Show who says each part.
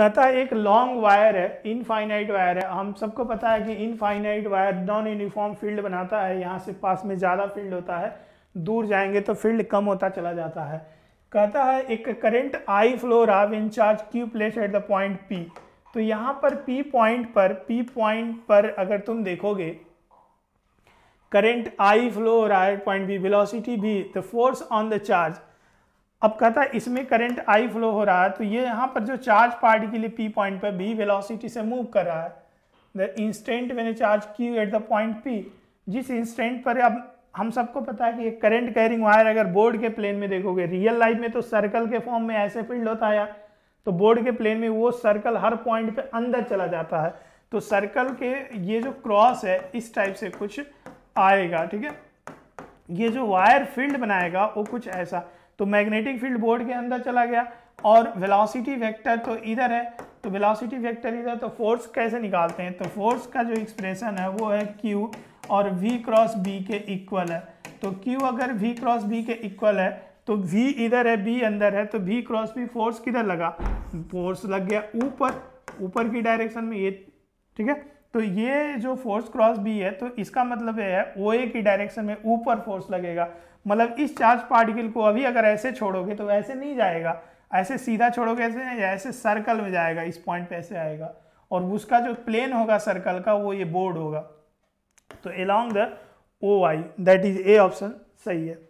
Speaker 1: कहता है एक लॉन्ग वायर है इनफाइनाइट वायर है हम सबको पता है कि infinite wire non uniform field बनाता है यहाँ से पास में ज़्यादा फील्ड होता है दूर जाएंगे तो फील्ड कम होता चला जाता है कहता है एक करंट आई फ्लो रहा in charge Q place at the point P तो यहाँ पर पी पॉइंट पर पी पॉइंट पर अगर तुम देखोगे करंट आई फ्लो रहा पॉइंट बी वेलोसिटी भी the force on the charge अब कहता है इसमें करंट आई फ्लो हो रहा है तो ये यहाँ पर जो चार्ज पार्टिकल पी पॉइंट पर बी वेलोसिटी से मूव कर रहा है द इंस्टेंट मैंने charge Q at the point P जिस इंस्टेंट पर अब हम सबको पता है कि ये करंट कैरिंग वायर अगर बोर्ड के प्लेन में देखोगे रियल लाइफ में तो सर्कल के फॉर्म में ऐसे फील्ड होता है तो बोर्ड के प्लेन में वो सर्कल हर पॉइंट पे अंदर चला जाता है तो सर्कल के ये जो क्रॉस है इस टाइप से कुछ आएगा ठीक है ये जो वायर फील्ड बनाएगा वो कुछ ऐसा तो मैग्नेटिक फील्ड बोर्ड के अंदर चला गया और वेलोसिटी वेक्टर तो इधर है तो वेलोसिटी वेक्टर इधर तो फोर्स कैसे निकालते हैं तो फोर्स का जो एक्सप्रेशन है वो है क्यू और वी क्रॉस बी के इक्वल है तो क्यू अगर वी क्रॉस बी के इक्वल है तो वी इधर है बी अंदर है तो वी क्रॉस बी फोर्स किधर लगा फोर्स लग गया ऊपर ऊपर की डायरेक्शन में ये ठीक है तो ये जो फोर्स क्रॉस बी है तो इसका मतलब यह है ओ ए की डायरेक्शन में ऊपर फोर्स लगेगा मतलब इस चार्ज पार्टिकल को अभी अगर ऐसे छोड़ोगे तो ऐसे नहीं जाएगा ऐसे सीधा छोड़ोगे ऐसे नहीं ऐसे सर्कल में जाएगा इस पॉइंट पे ऐसे आएगा और उसका जो प्लेन होगा सर्कल का वो ये बोर्ड होगा तो along the O I that is A option सही है